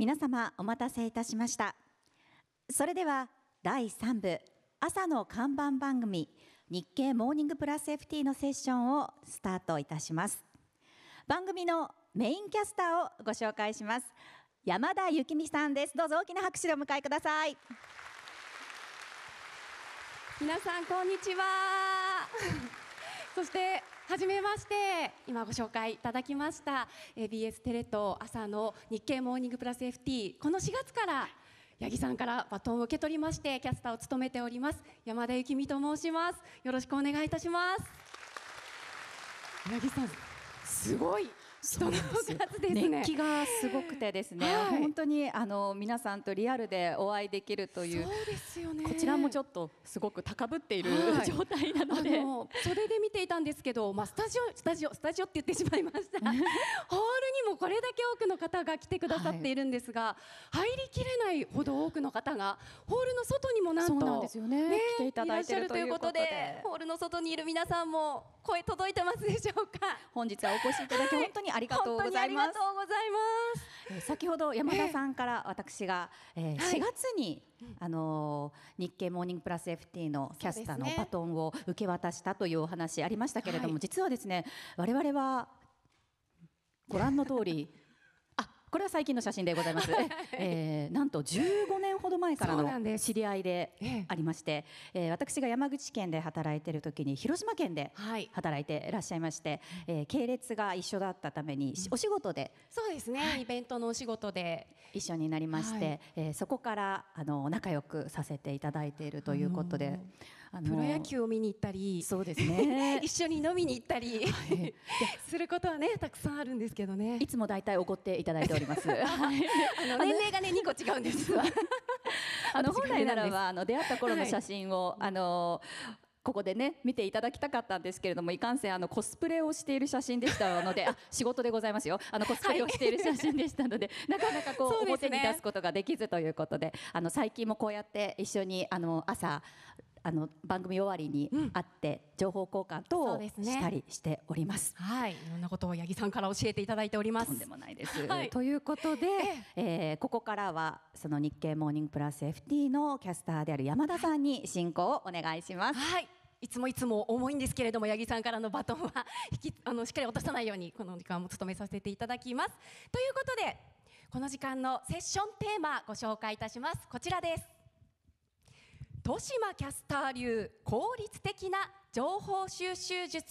皆様お待たせいたしましたそれでは第3部朝の看板番組日経モーニングプラス FT のセッションをスタートいたします番組のメインキャスターをご紹介します山田幸美さんですどうぞ大きな拍手でお迎えください皆さんこんにちは そしてはじめまして今ご紹介いただきました BS テレ東朝の日経モーニングプラス FT この4月から八木さんからバトンを受け取りましてキャスターを務めております山田幸美と申しますよろしくお願いいたします八木さんすごい人の数ですね熱気がすごくてですね、はい、本当にあの皆さんとリアルでお会いできるというそうですよ、ね、こちらもちょっとすごく高ぶっている、はい、状態なのでの袖で見ていたんですけど、まあ、スタジオスタジオスタジオって言ってしまいました ホールにもこれだけ多くの方が来てくださっているんですが、はい、入りきれないほど多くの方がホールの外にもなんとそうなんですよね、ね、来ていただいているということでホールの外にいる皆さんも声届いてますでしょうか本日はお越しいただき、はい、本当にありがとうございます、先ほど山田さんから私が、えー、4月に、あの日経モーニングプラス FT のキャスターのバトンを受け渡したというお話ありましたけれども、実はですね我々はご覧の通りこれは最近の写真でございます。えー、なんと15年ほど前からの知り合いでありまして、えー、私が山口県で働いてる時に広島県で働いていらっしゃいまして、はい、えー、系列が一緒だったために、お仕事で、うん、そうですね、はい、イベントのお仕事で一緒になりまして、はい、えー、そこからあの仲良くさせていただいているということで。あのーあのプロ野球を見に行ったりそうです、ね、一緒に飲みに行ったり、はい、することはねたくさんあるんですけどねいつも大体おごっていただいております あの年齢がね2個違うんです あの本来ならばあの出会った頃の写真を、はい、あのここでね見ていただきたかったんですけれどもいかんせんあのコスプレをしている写真でしたのであ仕事でございますよあのコスプレをしている写真でしたので、はい、なかなかこう、ね、表に出すことができずということであの最近もこうやって一緒にあの朝あの番組終わりに会って情報交換等をしたりしております。すね、はい、いろんなことを八木さんから教えていただいております。とんでもないです。はい、ということで、ええー、ここからはその日経モーニングプラス FT のキャスターである山田さんに進行をお願いします。はい。いつもいつも重いんですけれども、八木さんからのバトンは引きあのしっかり落とさないようにこの時間も務めさせていただきます。ということで、この時間のセッションテーマご紹介いたします。こちらです。豊島キャスター流効率的な情報収集術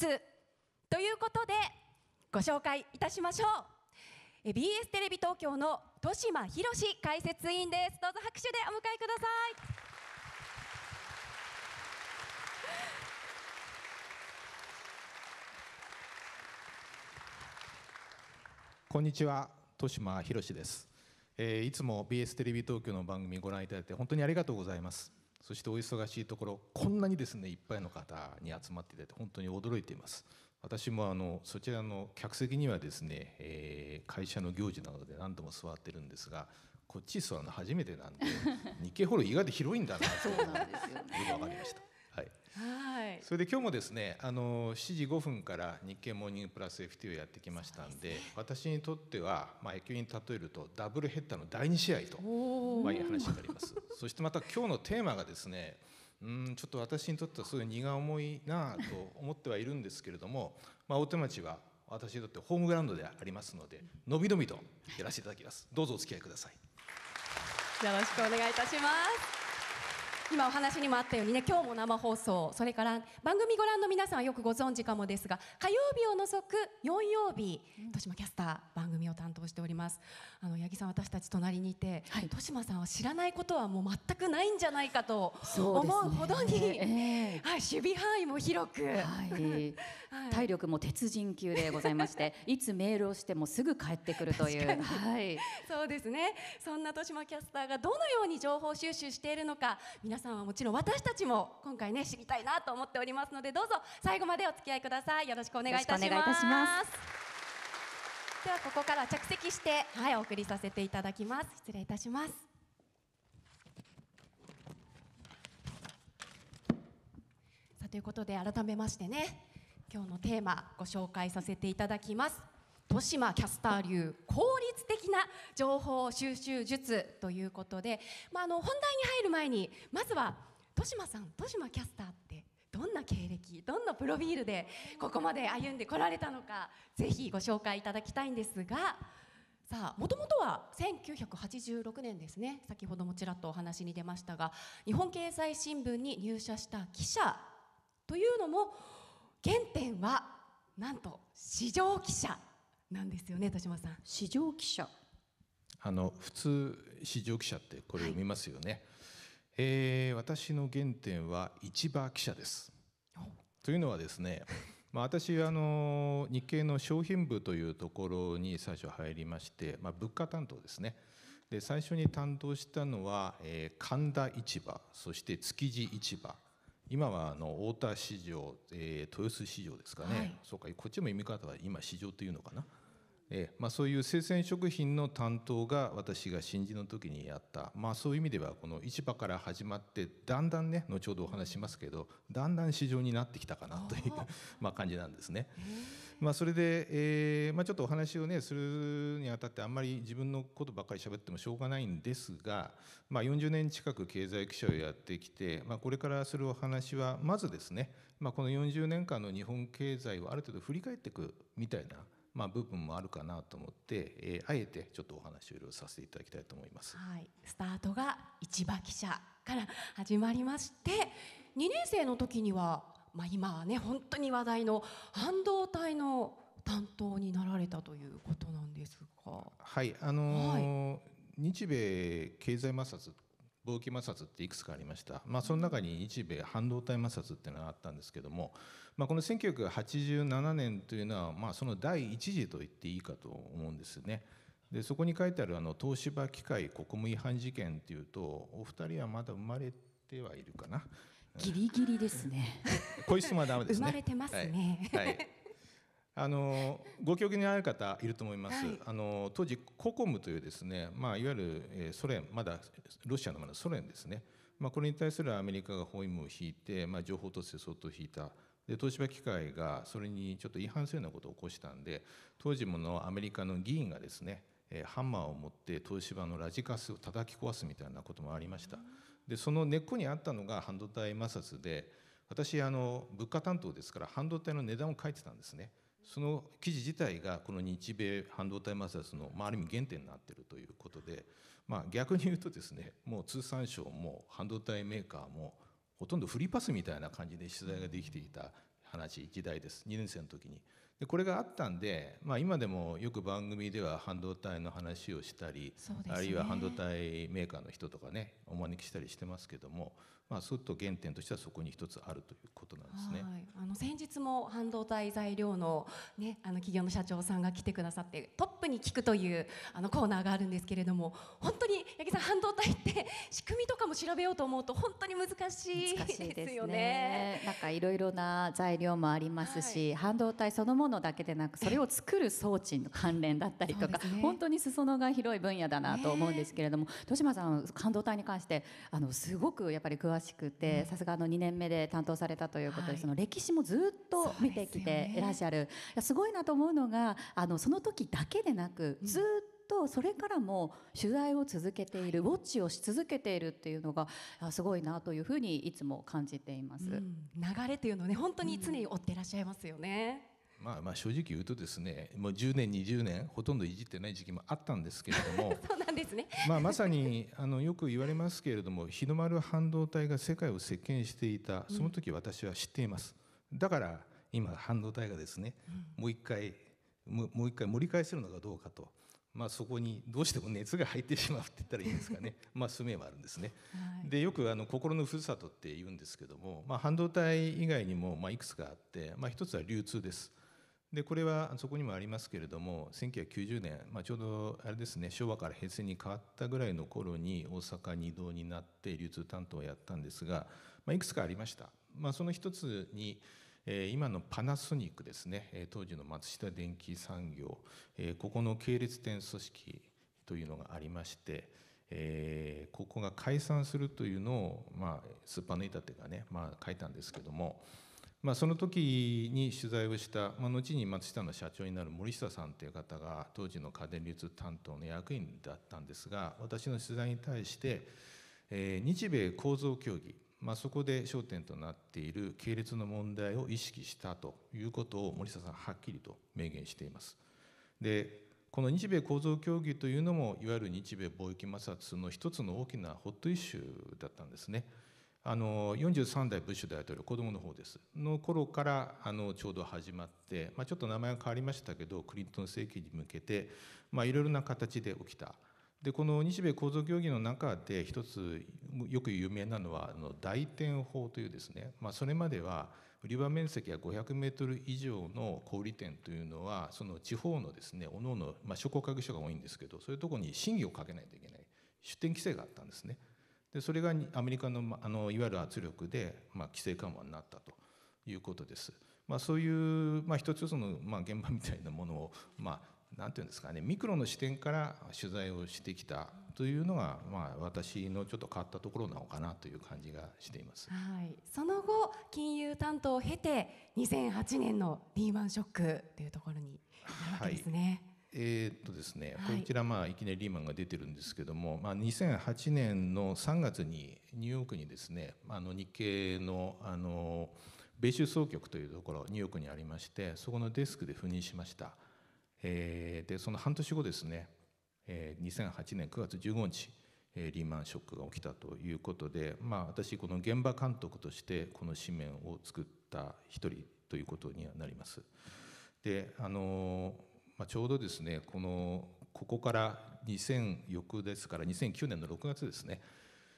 ということでご紹介いたしましょう BS テレビ東京の豊島博解説委員ですどうぞ拍手でお迎えくださいこんにちは豊島博です、えー、いつも BS テレビ東京の番組ご覧いただいて本当にありがとうございますそしてお忙しいところこんなにですねいっぱいの方に集まっていただいて本当に驚いています私もあのそちらの客席にはですね、えー、会社の行事などで何度も座ってるんですがこっち座るの初めてなんで 日経ホール意外と広いんだなとよく分かりました。はい、はいそれで今日もですねあの7時5分から日経モーニングプラス FT をやってきましたんで、ね、私にとっては、まあ、野球に例えるとダブルヘッダーの第2試合と、まあ、いう話になりますそしてまた今日のテーマがですねうんちょっと私にとってはすごい荷が重いなと思ってはいるんですけれども、まあ、大手町は私にとってホームグラウンドでありますのでのびのびとやらせていただきますどうぞお付き合いくださいよろしくお願いいたします今お話にもあったようにね今日も生放送それから番組ご覧の皆さんはよくご存知かもですが火曜日を除く4曜日、うん、豊島キャスター番組を担当しておりますあの八木さん私たち隣にいて、はい、豊島さんは知らないことはもう全くないんじゃないかと思うほどに、ねえー、はい、守備範囲も広く、はい はい、体力も鉄人級でございまして いつメールをしてもすぐ帰ってくるという、はい、そうですねそんな豊島キャスターがどのように情報収集しているのか皆さんはもちろん私たちも今回ね知りたいなと思っておりますのでどうぞ最後までお付き合いくださいよろしくお願いいたしますではここから着席してはいお送りさせていただきます失礼いたしますさあということで改めましてね今日のテーマご紹介させていただきます豊島キャスター流効率的な情報収集術ということで、まあ、あの本題に入る前にまずは豊島さん豊島キャスターってどんな経歴どんなプロフィールでここまで歩んでこられたのかぜひご紹介いただきたいんですがさあもともとは1986年ですね先ほどもちらっとお話に出ましたが日本経済新聞に入社した記者というのも原点はなんと市場記者なんですよね田島さん市場記者あの普通市場記者ってこれ読みますよね、はい、えー、私の原点は市場記者ですというのはですね まあ、私あの日経の商品部というところに最初入りまして、まあ、物価担当ですねで最初に担当したのは、えー、神田市場そして築地市場今はあの太田市場、えー、豊洲市場ですかね、はい、そうかこっちも読み方は今市場というのかな、えまあ、そういう生鮮食品の担当が私が新人の時にやった、まあ、そういう意味ではこの市場から始まってだんだんね後ほどお話しますけどだんだん市場になってきたかなという まあ感じなんですね。まあ、それで、えーまあ、ちょっとお話をねするにあたってあんまり自分のことばっかり喋ってもしょうがないんですが、まあ、40年近く経済記者をやってきて、まあ、これからするお話はまずですね、まあ、この40年間の日本経済をある程度振り返っていくみたいな。まあ、部分もあるかなと思って、えー、あえてちょっとお話をいろいろさせていただきたいと思います、はい、スタートが市場記者から始まりまして2年生の時には、まあ、今はね本当に話題の半導体の担当になられたということなんですが。はいあのーはい、日米経済摩擦貿易摩擦っていくつかありました、まあ、その中に日米半導体摩擦っていうのがあったんですけども、まあ、この1987年というのは、まあ、その第一次と言っていいかと思うんですね。でそこに書いてあるあの東芝機械国務違反事件っていうとお二人はまだ生まれてはいるかなギリギリですね。いつまだですね。生まれてますね。はい、はいあのご記憶にある方いると思います、はい、あの当時ココムというですね、まあ、いわゆる、えソ連まだロシアのまだソ連ですね、まあ、これに対するアメリカが包囲網を引いて、まあ、情報統制相当引いたで東芝機械がそれにちょっと違反するようなことを起こしたんで当時ものアメリカの議員がですね、えー、ハンマーを持って東芝のラジカスを叩き壊すみたいなこともありました。でその根っこにあったのが半導体摩擦で私あの物価担当ですから半導体の値段を書いてたんですね。その記事自体がこの日米半導体摩擦の、まあ、ある意味原点になっているということで、まあ、逆に言うとですねもう通産省も半導体メーカーもほとんどフリーパスみたいな感じで取材ができていた話時代です2年生の時に。でこれがあったんで、まあ、今でもよく番組では半導体の話をしたり、ね、あるいは半導体メーカーの人とかねお招きしたりしてますけどもまあ、そういった原点としてはそこに一つあるということなんですね。はい、あの先日も半導体材料の,、ね、あの企業の社長さんが来てくださってトップに聞くというあのコーナーがあるんですけれども本当に八木さん半導体って仕組みとかも調べようと思うと本当に難しい難しいですよね。ねなんかいろいろな材料もありますし、はい、半導体そのものだけでなくそれを作る装置の関連だったりとか、ね、本当に裾野が広い分野だなと思うんですけれども、ね、豊島さん半導体に関してあのすごくやっぱり詳しい詳しくてさすが2年目で担当されたということで、はい、その歴史もずっと見てきていらっしゃるす,、ね、すごいなと思うのがあのその時だけでなくずっと、それからも取材を続けている、ウォッチをし続けているっていうのがすごいなというふうにいつも感じています、うん、流れというのね本当に常に追っていらっしゃいますよね。まあ、まあ正直言うとですねもう10年20年ほとんどいじってない時期もあったんですけれども そうなんですね、まあ、まさにあのよく言われますけれども日の丸半導体が世界を席巻していたその時私は知っています、うん、だから今半導体がですね、うん、もう一回もう一回盛り返せるのかどうかと。まあ、そこにどうしても熱が入ってしまうって言ったらいいんですかね まあ、スメはあるんですね。はい、でよくあの心のふるさとって言うんですけども、まあ、半導体以外にもまあいくつかあって、まあ、一つは流通です。でこれはそこにもありますけれども1990年、まあ、ちょうどあれですね昭和から平成に変わったぐらいの頃に大阪に移動になって流通担当をやったんですが、まあ、いくつかありました、まあ、その一つに、えー、今のパナソニックですね当時の松下電器産業、えー、ここの系列店組織というのがありまして、えー、ここが解散するというのを、まあ、スーパーネイタというかね、まあ、書いたんですけども。まあ、その時に取材をした、まあ、後に松下の社長になる森下さんという方が当時の家電流通担当の役員だったんですが私の取材に対して、えー、日米構造協議、まあ、そこで焦点となっている系列の問題を意識したということを森下さんはっきりと明言しています。でこの日米構造協議というのもいわゆる日米貿易摩擦の一つの大きなホットイッシュだったんですね。あの43代ブッシュ大統領子供の方ですの頃からあのちょうど始まって、まあ、ちょっと名前が変わりましたけどクリントン政権に向けて、まあ、いろいろな形で起きた。でこの日米構造協議の中で一つよく有名なのはあの大転法というですね、まあ、それまでは売り場面積が500メートル以上の小売店というのはその地方のですねおのおの、まあ、商工会議所が多いんですけどそういうところに審議をかけないといけない出店規制があったんですね。でそれがアメリカのあのいわゆる圧力で、まあ、規制緩和になったということです。まあ、そういう、まあ、一つ一つの、まあ、現場みたいなものを、まあ、なんていうんですかねミクロの視点から取材をしてきたというのが、まあ、私のちょっと変わったところなのかなという感じがしています、はい、その後金融担当を経て2008年のリーマンショックというところになるわけですね。はいえーとですね、こちら、まあ、いきなりリーマンが出てるんですけども、まあ、2008年の3月にニューヨークにですねあの日系のあの米州総局というところニューヨークにありましてそこのデスクで赴任しました、えー、でその半年後ですね、えー、2008年9月15日、えー、リーマンショックが起きたということで、まあ、私この現場監督としてこの紙面を作った一人ということにはなります。であのーまあ、ちょうどですねこのここから2000翌ですから2009年の6月ですね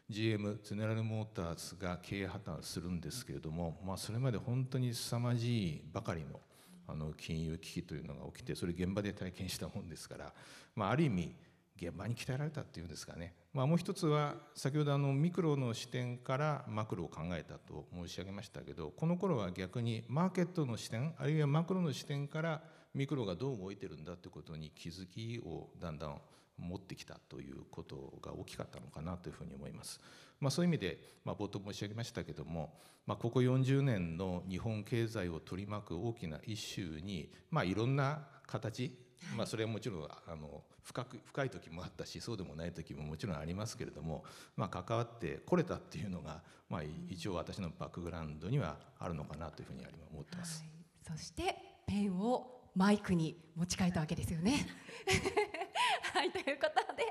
GM ゼネラル・モーターズが経営破綻するんですけれども、まあ、それまで本当に凄まじいばかりのあの金融危機というのが起きてそれ現場で体験したもんですから、まあ、ある意味現場に鍛えられたっていうんですかね、まあ、もう一つは先ほどあのミクロの視点からマクロを考えたと申し上げましたけどこの頃は逆にマーケットの視点あるいはマクロの視点からミクロがどう動いてるんだってことに気づきをだんだん持ってきたということが大きかったのかなというふうに思います。まあ、そういう意味で、まあ、冒頭申し上げましたけども、まあ、ここ40年の日本経済を取り巻く大きな一周に、まあ、いろんな形まあ、それはもちろんあの深く深い時もあったしそうでもない時ももちろんありますけれども、まあ、関わってこれたっていうのが、まあ、一応私のバックグラウンドにはあるのかなというふうに思ってます。はい、そしてペンをマイクに持ち替えたわけですよね。はいということで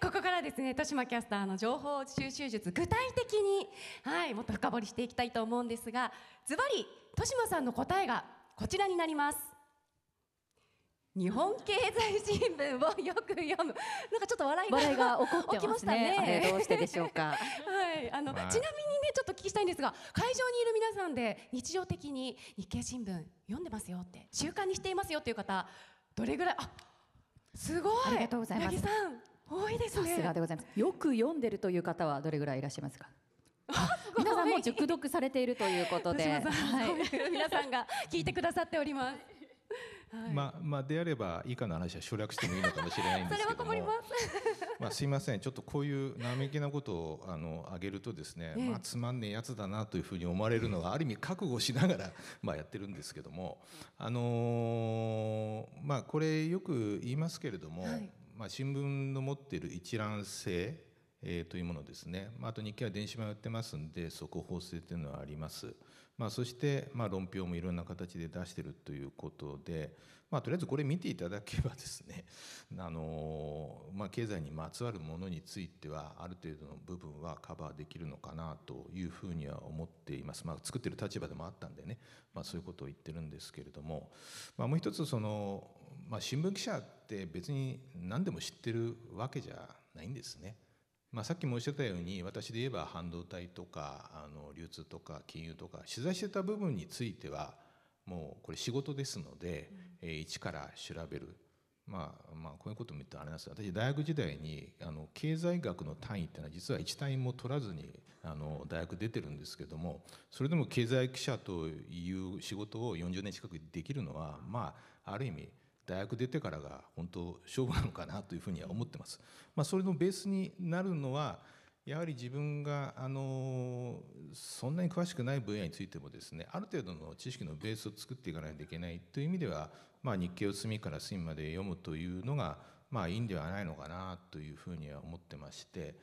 ここからですね豊島キャスターの情報収集術具体的に、はい、もっと深掘りしていきたいと思うんですがズバリ豊島さんの答えがこちらになります。日本経済新聞をよく読む。なんかちょっと笑いが。笑いが起こってますね。まねどうしてでしょうか。はい、あの、まあ、ちなみにね、ちょっと聞きしたいんですが、会場にいる皆さんで日常的に日経新聞読んでますよって。習慣にしていますよっていう方、どれぐらい、あ。すごい。ありがとうございます。さん、多いですね。さすがでございます。よく読んでるという方はどれぐらいいらっしゃいますか。皆さんも熟読されているということで、はい、皆さんが聞いてくださっております。まあ、まあ、であれば以下の話は省略してもいいのかもしれないんですけどまあ、すいませんちょっとこういう生意気なことをあのあげるとですね、まあ、つまんねえやつだなというふうに思われるのはある意味覚悟しながら、まあ、やってるんですけども、あのー、まあ、これよく言いますけれども、はい、まあ、新聞の持っている一覧性えー、というものですね、まあ、あと日経は電子版をやってますんで速報性というのはあります。まあ、そして、まあ、論評もいろんな形で出してるということで、まあ、とりあえずこれ見ていただけばですね あの、まあ、経済にまつわるものについてはある程度の部分はカバーできるのかなというふうには思っています、まあ、作ってる立場でもあったんでね、まあ、そういうことを言ってるんですけれども、まあ、もう一つその、まあ、新聞記者って別に何でも知ってるわけじゃないんですね。まあ、さっき申し上げたように私で言えば半導体とかあの流通とか金融とか取材してた部分についてはもうこれ仕事ですので、うん、一から調べる、まあ、まあこういうことも言ってあれなんですが私大学時代にあの経済学の単位っていうのは実は1単位も取らずにあの大学出てるんですけどもそれでも経済記者という仕事を40年近くできるのはまあある意味大学出てからが本当勝負なのかなというふうには思ってます。まあ、それのベースになるのはやはり自分があのそんなに詳しくない分野についてもですねある程度の知識のベースを作っていかないといけないという意味では、まあ、日経を隅から隅まで読むというのが、まあ、いいんではないのかなというふうには思ってまして。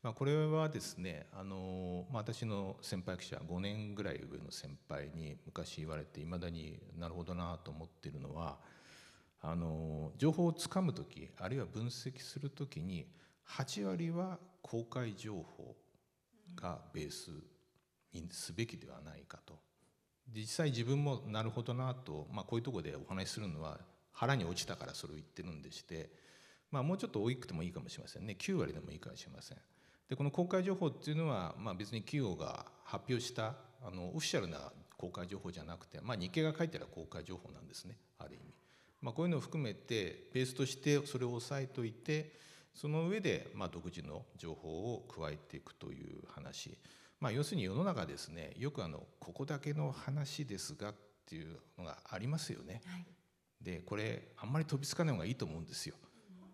まあ、これはですねあの、まあ、私の先輩記者5年ぐらい上の先輩に昔言われていまだになるほどなと思ってるのはあの情報をつかむ時あるいは分析する時に8割は公開情報がベースにすべきではないかと実際自分もなるほどなと、まあ、こういうとこでお話しするのは腹に落ちたからそれを言ってるんでして、まあ、もうちょっと多くてもいいかもしれませんね9割でもいいかもしれません。でこの公開情報っていうのは、まあ、別に企業が発表したあのオフィシャルな公開情報じゃなくて、まあ、日経が書いてある公開情報なんですねある意味。まあ、こういうのを含めてベースとしてそれを押さえといてその上でま独自の情報を加えていくという話、まあ、要するに世の中ですねよくあのここだけの話ですがっていうのがありますよね。はい、でこれあんまり飛びつかない方がいいと思うんですよ。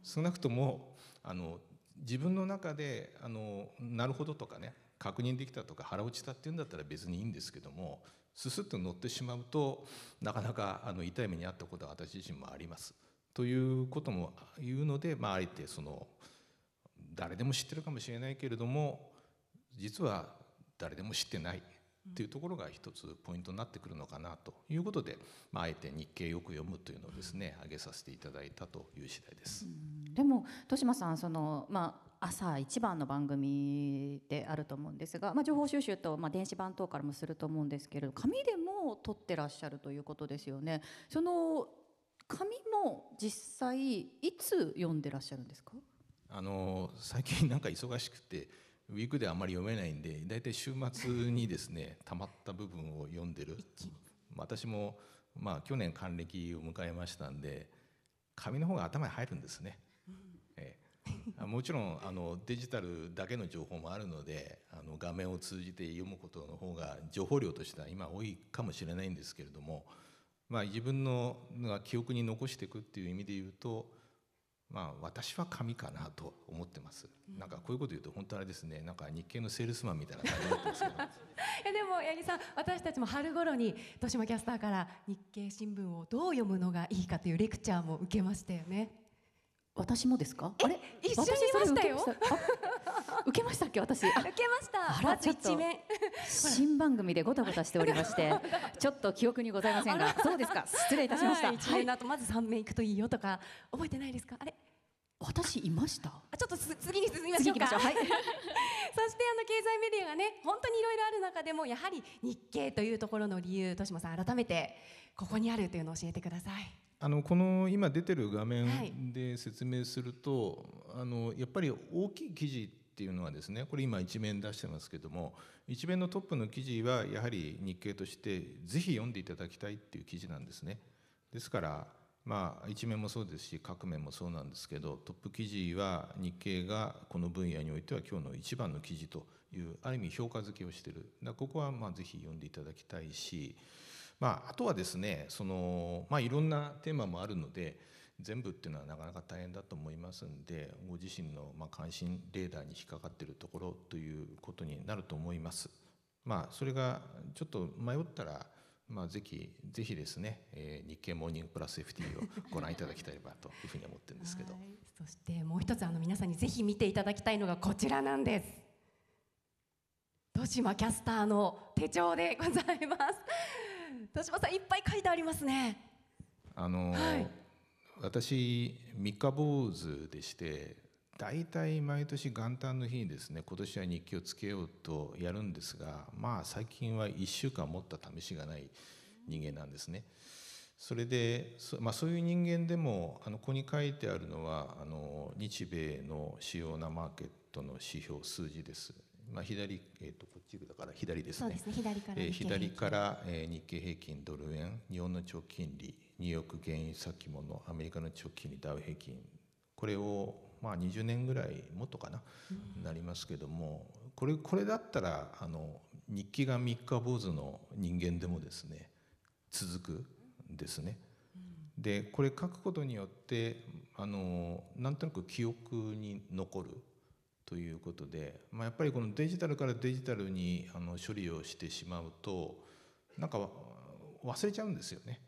少なくともあの自分の中であのなるほどとかね確認できたとか腹落ちたっていうんだったら別にいいんですけどもすすっと乗ってしまうとなかなかあの痛い目に遭ったことは私自身もあります。ということも言うので、まあ、あえてその誰でも知ってるかもしれないけれども実は誰でも知ってないっていうところが一つポイントになってくるのかなということで、まあ、あえて日経よく読むというのをですね挙げさせていただいたという次第です。でも豊島さんその、まあ朝一番の番組であると思うんですが、まあ、情報収集と、まあ、電子版等からもすると思うんですけれど紙でも撮ってらっしゃるということですよね。その紙も実際いつ読んでらっしゃるんですかあの最近なんか忙しくてウィークではあんまり読めないんで大体週末にですねたまった部分を読んでる私も、まあ、去年還暦を迎えましたんで紙の方が頭に入るんですねもちろんあのデジタルだけの情報もあるのであの画面を通じて読むことの方が情報量としては今多いかもしれないんですけれども、まあ、自分のが記憶に残していくっていう意味で言うと、まあ、私は紙かなと思ってます、うん、なんかこういうこと言うと本当あれですねなんか日系のセールスマンみたいな感じになってますけど いやでも八木さん私たちも春頃に豊島キャスターから日経新聞をどう読むのがいいかというレクチャーも受けましたよね。私もですか？あれ一緒にいましたよ。受けましたっけ私？受けました。あらちょっと新番組でごたごたしておりまして、ちょっと記憶にございませんが、そうですか。失礼いたしました。一年の後まず三名行くといいよとか覚えてないですか？あれ。私いました。あちょっと次に進みましょうか。はい、そしてあの経済メディアがね本当にいろいろある中でもやはり日経というところの理由、豊島さん改めてここにあるというのを教えてください。あのこの今出てる画面で説明すると、はい、あのやっぱり大きい記事っていうのはですねこれ今一面出してますけども一面のトップの記事はやはり日経として是非読んでいただきたいっていう記事なんですね。ですからまあ、一面もそうですし各面もそうなんですけどトップ記事は日経がこの分野においては今日の一番の記事というある意味評価付けをしてるだここはまあぜひ読んでいただきたいしまあ、あとはですねその、まあ、いろんなテーマもあるので全部っていうのはなかなか大変だと思いますんでご自身のまあ関心レーダーに引っかかっているところということになると思います。まあ、それがちょっと迷ったらまあ、ぜひぜひですね、えー、日経モーニングプラス FT をご覧いただきたいばというふうに思ってるんですけどそしてもう一つあの皆さんにぜひ見ていただきたいのがこちらなんです豊島キャスターの手帳でございます田島さんいっぱい書いてありますね。あの、はい、私三日坊主でして大体毎年元旦の日にですね今年は日記をつけようとやるんですがまあ最近は1週間持った試しがない人間なんですね。それでそ,、まあ、そういう人間でもあのここに書いてあるのはあの日米の主要なマーケットの指標数字です。まあ、左、えー、とこっち行くだから左ですね。そうですね左からえー、左から、えー、日経平均ドル円、日本の長期金利、ニューヨーク原油先物、アメリカの長期金利、ダウ平均、これを、まあ、二十年ぐらいもっとかな、うん、なりますけども、これこれだったらあの日記が三日坊主の人間でもですね続くですね。でこれ書くことによってあのなんとなく記憶に残るということで、まあ、やっぱりこのデジタルからデジタルにあの処理をしてしまうとなんか忘れちゃうんですよね。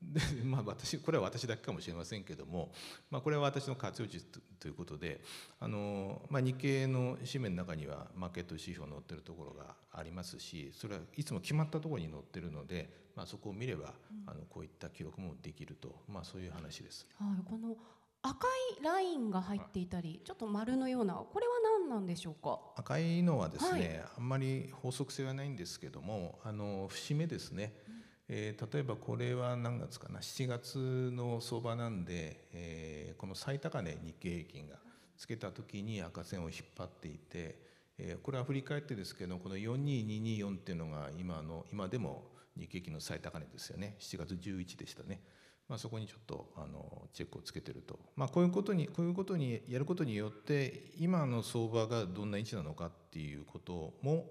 でまあ私、これは私だけかもしれませんけども、まあ、これは私の活用術ということであの、まあ、日経の紙面の中にはマーケット指標載ってるところがありますしそれはいつも決まったところに載ってるので、まあ、そこを見れば、あのこういった記録もできると、まあ、そういう話です、はい、この赤いラインが入っていたりちょっと丸のようなこれは何なんでしょうか赤いのはですね、はい、あんまり法則性はないんですけどもあの節目ですね、うん、えー、例えばこれは何月かな7月の相場なんで、えー、この最高値日経平均がつけた時に赤線を引っ張っていて、えー、これは振り返ってですけどこの42224っていうのが今の今でも日経平均の最高値ですよね7月11でしたね。まあ、そこにちょっとあのチェックをつけてると、まあ、こういうことにこういうことにやることによって今の相場がどんな位置なのかっていうことも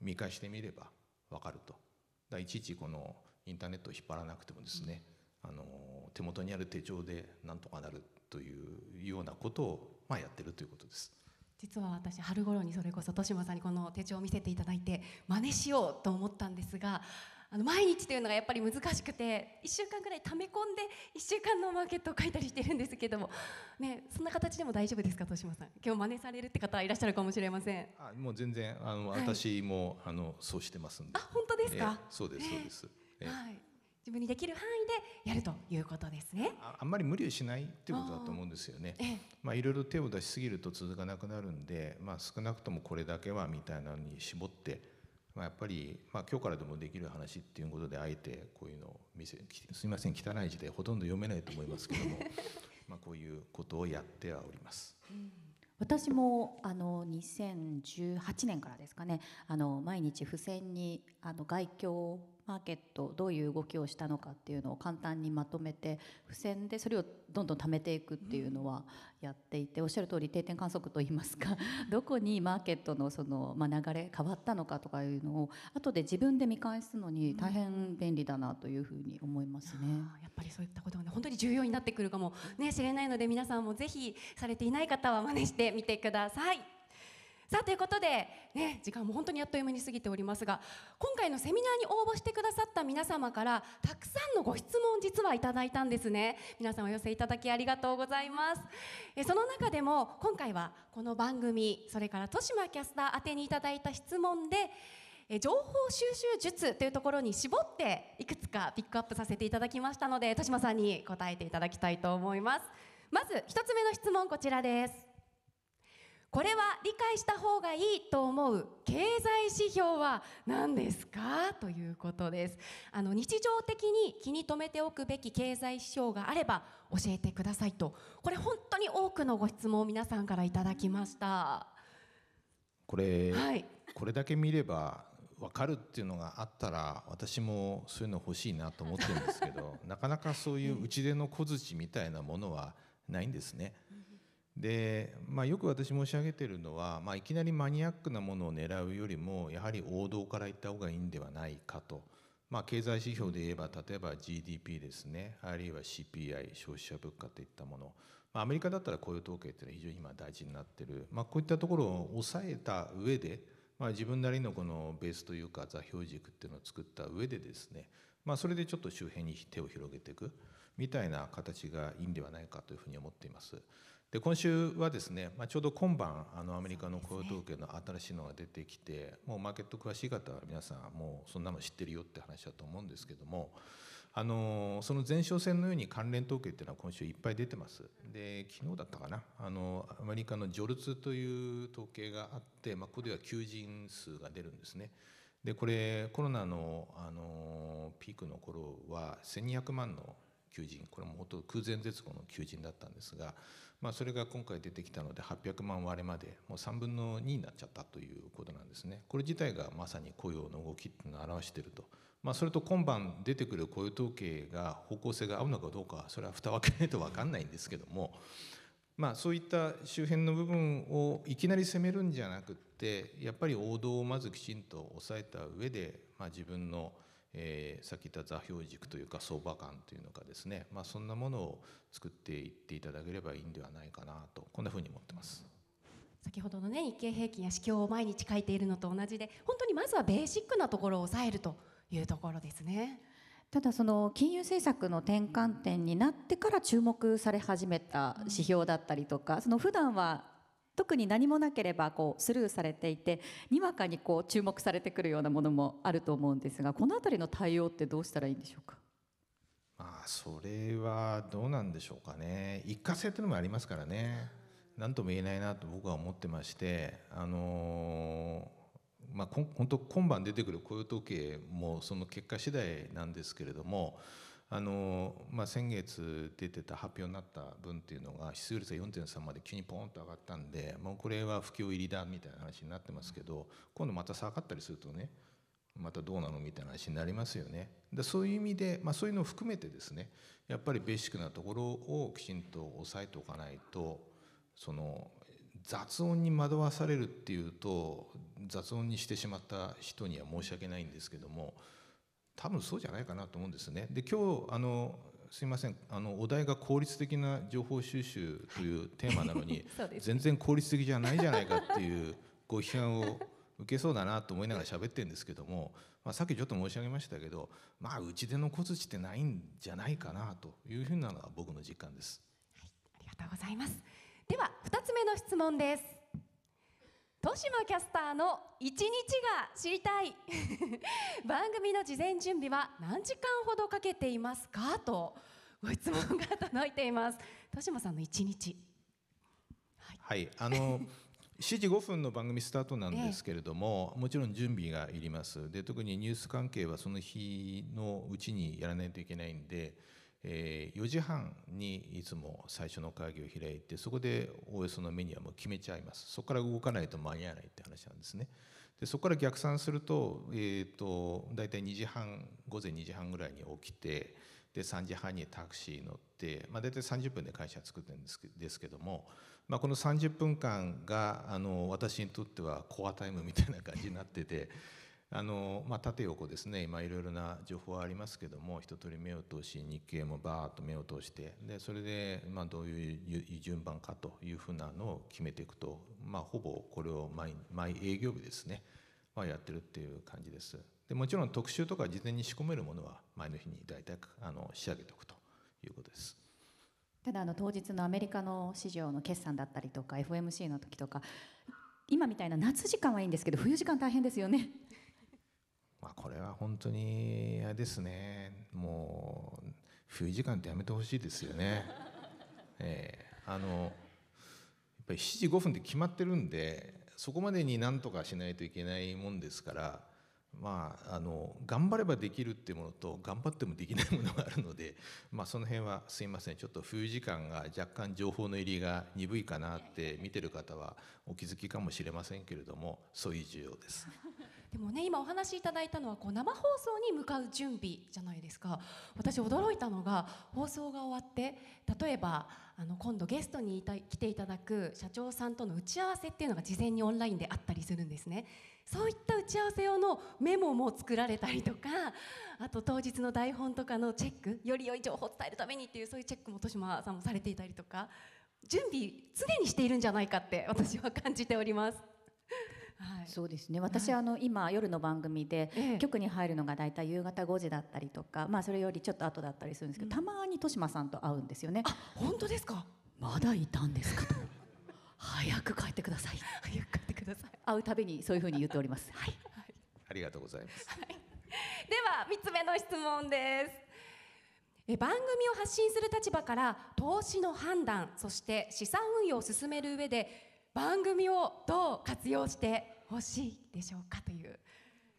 見返してみれば分かるとだいちいちこのインターネットを引っ張らなくてもですね、あの手元にある手帳でなんとかなるというようなことを、まあ、やってるということです。実は私春頃にそれこそ豊島さんにこの手帳を見せていただいて真似しようと思ったんですがあの毎日というのがやっぱり難しくて1週間ぐらい溜め込んで1週間のマーケットを書いたりしてるんですけども、ね、そんな形でも大丈夫ですか豊島さん今日真似されるって方いらっしゃるかもしれませんあもう全然あの、はい、私もあのそうしてますんであ本当ですか、えー、そうですそうです、えー、はい自分にできる範囲でやるということですね。ああんまり無理をしないっていうことだと思うんですよね。ええ、まあいろいろ手を出しすぎると続かなくなるんで、まあ少なくともこれだけはみたいなのに絞ってまあ、やっぱり、まあ、今日からでもできる話っていうことであえてこういうのを見せすみません汚い字でほとんど読めないと思いますけども まあこういうことをやってはおります。私もあの2018年からですかねあの毎日付箋にあの外教マーケットどういう動きをしたのかっていうのを簡単にまとめて付箋でそれをどんどん貯めていくっていうのはやっていておっしゃる通り定点観測といいますか どこにマーケットのその、ま流れ変わったのかとかいうのを後で自分で見返すのに大変便利だなというふうに思いますね。うん、やっぱりそういったことが、ね、本当に重要になってくるかも、ね、知れないので皆さんもぜひされていない方は真似してみてください。さあということで、ね、時間も本当にあっという間に過ぎておりますが今回のセミナーに応募してくださった皆様からたくさんのご質問実はいただいたんですね皆さんお寄せいただきありがとうございますえその中でも今回はこの番組それから豊島キャスター宛てにいただいた質問で情報収集術というところに絞っていくつかピックアップさせていただきましたので豊島さんに答えていただきたいと思いますまず1つ目の質問こちらですこれは理解した方がいいと思う経済指標は何ですかということですあの日常的に気に留めておくべき経済指標があれば教えてくださいとこれ本当に多くのご質問を皆さんからいただきましたこれ、はい、これだけ見れば分かるっていうのがあったら私もそういうの欲しいなと思ってるんですけどなかなかそういう打ち出の小槌みたいなものはないんですね。で、まあ、よく私申し上げているのは、まあ、いきなりマニアックなものを狙うよりもやはり王道からいった方がいいんではないかと、まあ、経済指標で言えば例えば GDP ですねあるいは CPI 消費者物価といったもの、まあ、アメリカだったら雇用統計というのは非常に今大事になっている、まあ、こういったところを抑えた上で、まあ、自分なりのこのベースというか座標軸っていうのを作った上でですね、まあ、それでちょっと周辺に手を広げていくみたいな形がいいんではないかというふうに思っています。で今週はですね、まあ、ちょうど今晩あのアメリカの雇用統計の新しいのが出てきてもうマーケット詳しい方は皆さんもうそんなの知ってるよって話だと思うんですけどもあのその前哨戦のように関連統計っていうのは今週いっぱい出てますで昨日だったかなあのアメリカのジョルツという統計があって、まあ、ここでは求人数が出るんですね。でこれコロナのあのピークの頃は1200万の求人これもんど空前絶後の求人だったんですがまあ、それが今回出てきたので800万割れまでもう3分の2になっちゃったということなんですねこれ自体がまさに雇用の動きっていうのを表していると、まあ、それと今晩出てくる雇用統計が方向性が合うのかどうかそれは蓋を開けないと分かんないんですけども、まあ、そういった周辺の部分をいきなり攻めるんじゃなくってやっぱり王道をまずきちんと抑えた上で、まあ、自分のえー、さっき言った座標軸というか相場感というのかですね、まあ、そんなものを作っていっていただければいいんではないかなとこんなふうに思ってます。先ほどのね日経平均や市況を毎日書いているのと同じで本当にまずはベーシックなところを抑えるというところですね。ただその金融政策の転換点になってから注目され始めた指標だったりとかその普段は特に何もなければこうスルーされていてにわかにこう注目されてくるようなものもあると思うんですがこの辺りの対応ってどうしたらいいんでしょうかまあそれはどうなんでしょうかね一過性というのもありますからね何とも言えないなと僕は思ってましてあのー、まあ、本当今晩出てくる雇用統計もその結果次第なんですけれどもあのまあ、先月出てた発表になった分っていうのが失数率が4.3まで急にポーンと上がったんでもうこれは不況入りだみたいな話になってますけど今度また下がったりするとねまたどうなのみたいな話になりますよね。でそういう意味で、まあ、そういうのを含めてですねやっぱりベーシックなところをきちんと押さえておかないとその雑音に惑わされるっていうと雑音にしてしまった人には申し訳ないんですけども。多分そうじゃないかなと思うんですね。で今日あのすみませんあのお題が効率的な情報収集というテーマなのに 全然効率的じゃないじゃないかっていうご批判を受けそうだなと思いながら喋ってるんですけども、まあ、さっきちょっと申し上げましたけどまあうちでの小槌ってないんじゃないかなというふうなのが僕の実感です。はい、ありがとうございますでは2つ目の質問です豊島キャスターの一日が知りたい 番組の事前準備は何時間ほどかけていますかとご質問が届いています豊島さんの一日はい、はい、あの7 時5分の番組スタートなんですけれども、もちろん準備がいりますで特にニュース関係はその日のうちにやらないといけないんでえ4時半にいつも最初の会議を開いてそこでおおよそのメニューはもう決めちゃいますそこから動かないと間に合わないって話なんですねでそこから逆算すると,、えーと大体2時半午前2時半ぐらいに起きてで3時半にタクシー乗って、まあ、大体30分で会社作ってるんですけですけども、まあ、この30分間があの私にとってはコアタイムみたいな感じになっててあのまあ、縦横ですね今いろいろな情報はありますけども一通り目を通し日経もバーッと目を通してでそれでまあどういう順番かというふうなのを決めていくと、まあ、ほぼこれを毎毎営業日ですね、まあ、やってるっていう感じですでもちろん特集とか事前に仕込めるものは前の日に大体あの仕上げておくということです。ただあの当日のアメリカの市場の決算だったりとか f m c の時とか今みたいな夏時間はいいんですけど冬時間大変ですよねまあ、これは本当にあれですねもう冬時間ってやめてほしいですよね。えー、あのやっぱり7時5分って決まってるんでそこまでになんとかしないといけないもんですからまあ、あの頑張ればできるっていうものと頑張ってもできないものがあるので、まあ、その辺はすいませんちょっと冬時間が若干情報の入りが鈍いかなって見てる方はお気づきかもしれませんけれどもそういう需要です。でもね今お話しいただいたのはこう生放送に向かう準備じゃないですか私驚いたのが放送が終わって例えばあの今度ゲストにいた来ていただく社長さんとの打ち合わせっていうのが事前にオンラインであったりするんですねそういった打ち合わせ用のメモも作られたりとかあと当日の台本とかのチェックより良い情報を伝えるためにっていうそういうチェックも豊島さんもされていたりとか準備常にしているんじゃないかって私は感じております。はい、そうですね私、はあの今夜の番組で、局に入るのが大体夕方5時だったりとか、まあ、それよりちょっと後だったりするんですけど、たまに豊島さんと会うんですよね。あ本当ですかまだいたんですかと 早く帰ってください早く帰ってください会うたびにそういうふうに言っておりますはい、はい、ありがとうございます、はい、では三つ目の質問ですえ番組を発信する立場から投資の判断そして資産運用を進める上で番組をどう活用してほしいでしょうかという。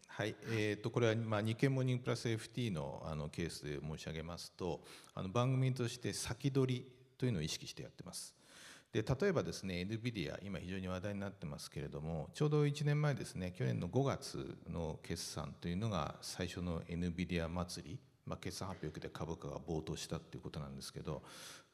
はい、えー、とこれは、まあ、日経モーニングプラス FT のあのケースで申し上げますとあの番組として先取りというのを意識してやってます。で例えばですね NVIDIA 今非常に話題になってますけれどもちょうど1年前ですね去年の5月の決算というのが最初の NVIDIA 祭り、まあ、決算発表で株価が暴騰したっていうことなんですけど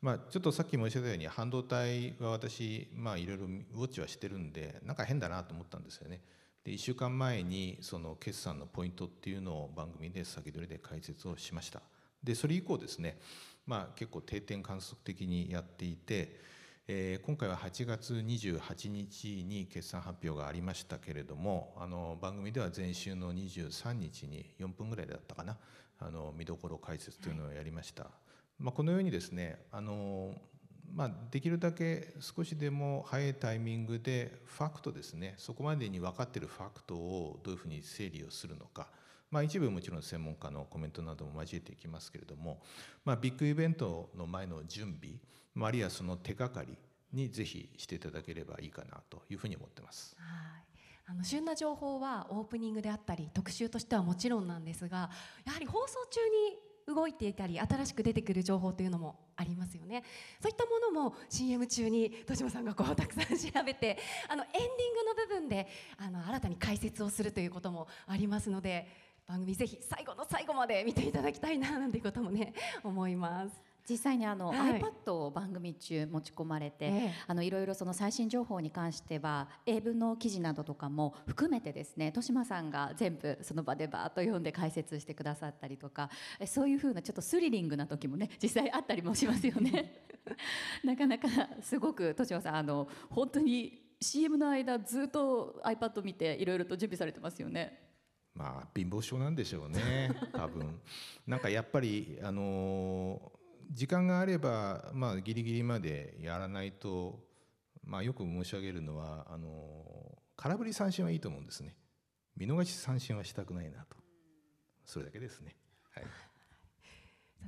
まあ、ちょっとさっき申し上げたように半導体は私、まあ、いろいろウォッチはしてるんでなんか変だなと思ったんですよね。で1週間前にその決算のポイントっていうのを番組で先取りで解説をしました。でそれ以降ですね、まあ、結構定点観測的にやっていて、え今回は8月28日に決算発表がありましたけれどもあの番組では前週の23日に4分ぐらいだったかなあの見どころ解説というのをやりました。はいまあ、このようにですねあの、まあ、できるだけ少しでも早いタイミングでファクトですねそこまでに分かっているファクトをどういうふうに整理をするのか、まあ、一部もちろん専門家のコメントなども交えていきますけれども、まあ、ビッグイベントの前の準備あるいはその手がかりにぜひしていただければいいかなというふうに思ってます。はいあの旬な情報はオープニングであったり特集としてはもちろんなんですがやはり放送中に動いていたり新しく出てくる情報というのもありますよねそういったものも CM 中に戸島さんがこうたくさん調べてあのエンディングの部分であの新たに解説をするということもありますので番組ぜひ最後の最後まで見ていただきたいななんていうこともね思います。実際にあの、はい、iPad を番組中持ち込まれて、ええ、あのいろいろその最新情報に関しては英文の記事などとかも含めてですね豊島さんが全部その場でバーっと読んで解説してくださったりとかそういうふうなちょっとスリリングな時もね実際あったりもしますよね。なかなかすごく豊島さんあの本当に CM の間ずっと iPad 見ていろいろと準備されてますよね。まあ貧乏症なんでしょうね多分なんかやっぱりあの時間があれば、まあ、ギリギリまでやらないと、まあ、よく申し上げるのはあの空振り三振はいいと思うんですね見逃し三振はしたくないなとそれだけですね。はいさ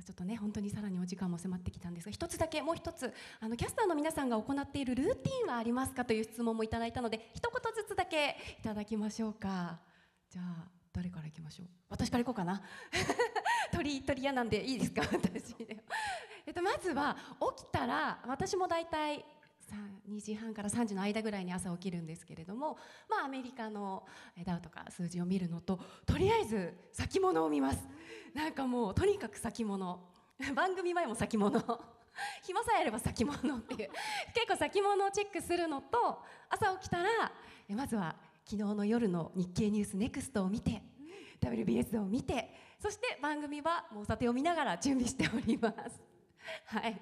あちょっとね本当にさらにお時間も迫ってきたんですが一つだけもう一つあのキャスターの皆さんが行っているルーティンはありますかという質問もいただいたので一言ずつだけいただきましょうかじゃあ誰からいきましょう私からいこうかな鳥鳥屋なんでいいですか 私でえっとまずは起きたら私も大体2時半から3時の間ぐらいに朝起きるんですけれども、まあ、アメリカのダウとか数字を見るのととりあえず先物を見ますなんかもうとにかく先物 番組前も先物 暇さえあれば先物っていう結構先物をチェックするのと朝起きたらまずは昨日の夜の日経ニュース NEXT を見て WBS を見てそして番組はもうおてを見ながら準備しております。はい、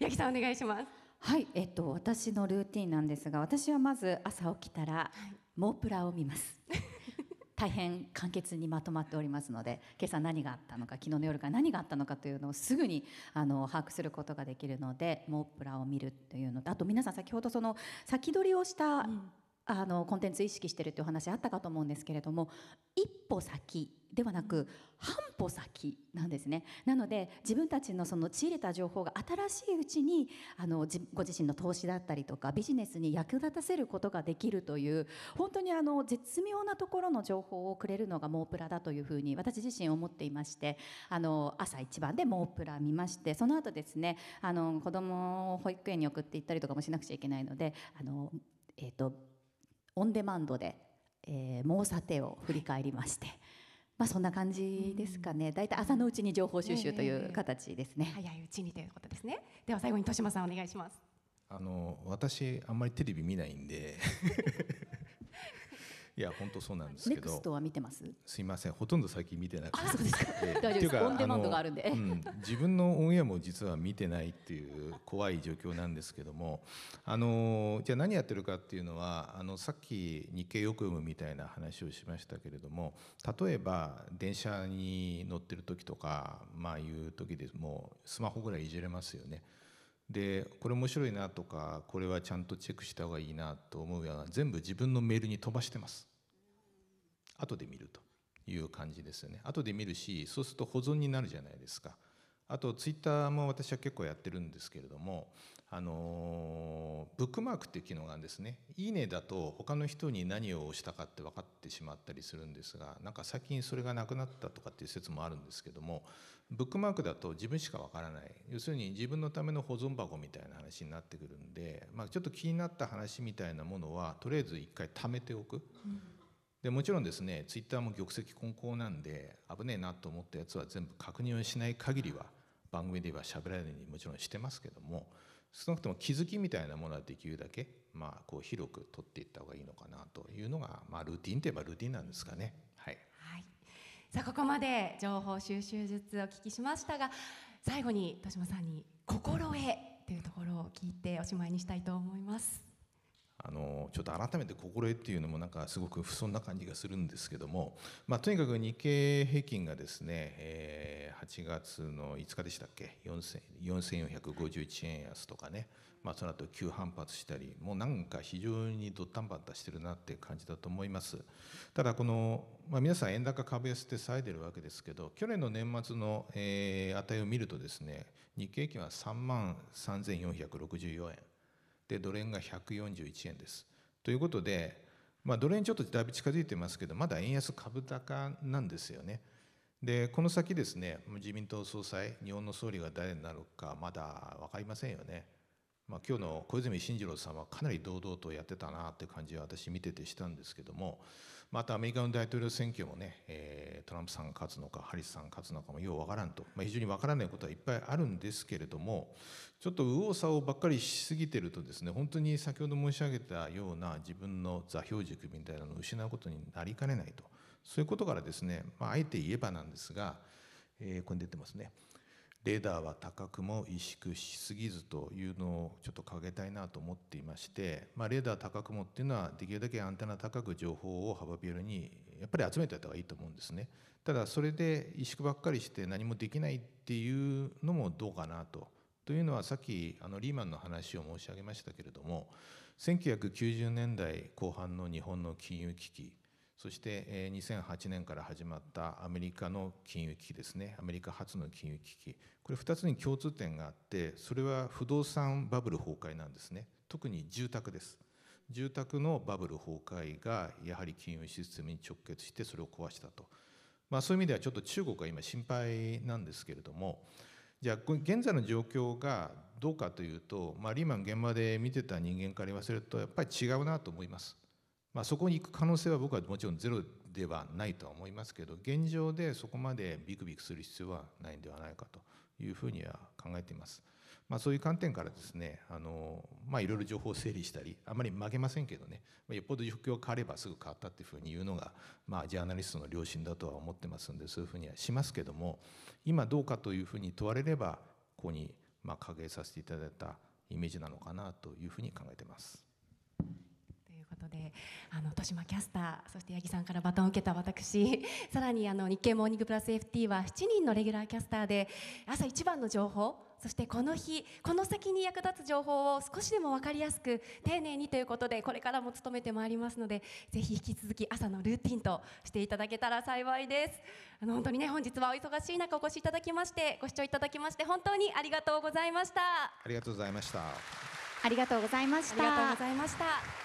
八木さんお願いします。はい、えっと私のルーティンなんですが、私はまず朝起きたら、モ、ー、プラを見ます。大変簡潔にまとまっておりますので今朝何があったのか昨日の夜から何があったのかというのをすぐにあの把握することができるのでモープラを見るというのとあと皆さん先ほどその先取りをした、うんあのコンテンツ意識してるってお話あったかと思うんですけれども一歩先ではなく半歩先なんですねなので自分たちのその仕入れた情報が新しいうちにあのご自身の投資だったりとかビジネスに役立たせることができるという本当にあの絶妙なところの情報をくれるのがモープラだというふうに私自身思っていましてあの朝一番でモープラ見ましてその後ですねあの子供を保育園に送って行ったりとかもしなくちゃいけないのであのえっ、ー、とオンデマンドで「えー、もうさを振り返りまして、はい、まあ、そんな感じですかね大体、うん、朝のうちに情報収集という形ですね、えーえー、早いうちにということですねでは最後に豊島さんお願いしますあの私あんまりテレビ見ないんで いや本当そうなんですけど。ネクストは見てます？すいません、ほとんど最近見てなくて。あ、そうですか。大丈夫です。オンデマンドがあるんで。うん、自分のオンエアも実は見てないっていう怖い状況なんですけども、あのじゃあ何やってるかっていうのはあのさっき日経よく読むみたいな話をしましたけれども、例えば電車に乗ってる時とかまあいう時でもスマホぐらいいじれますよね。でこれ面白いなとかこれはちゃんとチェックした方がいいなと思うな全部自分のメールに飛ばしてます後で見るという感じですよね後で見るしそうすると保存になるじゃないですかあとツイッターも私は結構やってるんですけれどもあのブックマークっていう機能があるんですね「いいね」だと他の人に何をしたかって分かってしまったりするんですがなんか最近それがなくなったとかっていう説もあるんですけどもブックマークだと自分しかわからない要するに自分のための保存箱みたいな話になってくるんで、まあ、ちょっと気になった話みたいなものはとりあえず一回貯めておく。でもちろんですねツイッターも玉石混交なんで危ねえなと思ったやつは全部確認をしない限りは番組では喋らないにもちろんしてますけども少なくとも気づきみたいなものはできるだけ、まあ、こう広く取っていった方がいいのかなというのが、まあ、ルーティンといえばルーティンなんですかね。はいさあここまで情報収集術お聞きしましたが最後に豊島さんに「心得」というところを聞いておしまいにしたいと思います。あのちょっと改めて心得っていうのもなんかすごく不損な感じがするんですけども、まあ、とにかく日経平均がですね、えー、8月の5日でしたっけ4451円安とかね、まあ、その後急反発したりもうなんか非常にドッタンバったしてるなって感じだと思いますただこの、まあ、皆さん円高株安って冴えてるわけですけど去年の年末の、えー、値を見るとですね日経平均は3万3464円でドル円が141円です。ということで、まあ、ドル円ちょっとだいぶ近づいてますけどまだ円安株高なんですよね。でこの先ですね自民党総裁日本の総理が誰になるかまだ分かりませんよね。まあ、今日の小泉進次郎さんはかなり堂々とやってたなって感じは私見ててしたんですけどもまたアメリカの大統領選挙もね、えー、トランプさんが勝つのかハリスさんが勝つのかもようわからんと、まあ、非常にわからないことはいっぱいあるんですけれどもちょっと右往左往ばっかりしすぎてるとですね本当に先ほど申し上げたような自分の座標軸みたいなのを失うことになりかねないとそういうことからですね、まあ、あえて言えばなんですが、えー、こに出てますね。レーダーは高くも萎縮しすぎずというのをちょっと掲げたいなと思っていまして、まあ、レーダー高くもっていうのはできるだけアンテナ高く情報を幅広にやっぱり集めておいた方がいいと思うんですねただそれで萎縮ばっかりして何もできないっていうのもどうかなと。というのはさっきあのリーマンの話を申し上げましたけれども1990年代後半の日本の金融危機そして2008年から始まったアメリカの金融危機ですねアメリカ初の金融危機これ2つに共通点があってそれは不動産バブル崩壊なんですね特に住宅です住宅のバブル崩壊がやはり金融システムに直結してそれを壊したと、まあ、そういう意味ではちょっと中国は今心配なんですけれどもじゃあ現在の状況がどうかというと、まあ、リーマン現場で見てた人間から言わせるとやっぱり違うなと思います。まあ、そこに行く可能性は僕はもちろんゼロではないとは思いますけど現状でそこまでビクビクする必要はないんではないかというふうには考えています。まあ、そういう観点からですねあの、まあ、いろいろ情報を整理したりあまり負けませんけどね、まあ、よっぽど状況が変わればすぐ変わったっていうふうに言うのが、まあ、ジャーナリストの良心だとは思ってますんでそういうふうにはしますけども今どうかというふうに問われればここにまあ掲げさせていただいたイメージなのかなというふうに考えてます。ことであの豊島キャスターそして八木さんからバトンを受けた私 さらにあの日経モーニングプラス FT は7人のレギュラーキャスターで朝一番の情報そしてこの日この先に役立つ情報を少しでも分かりやすく丁寧にということでこれからも務めてまいりますのでぜひ引き続き朝のルーティンとしていただけたら幸いですあの本当にね本日はお忙しい中お越しいただきましてご視聴いただきまして本当にありがとうございましたありがとうございましたありがとうございましたありがとうございました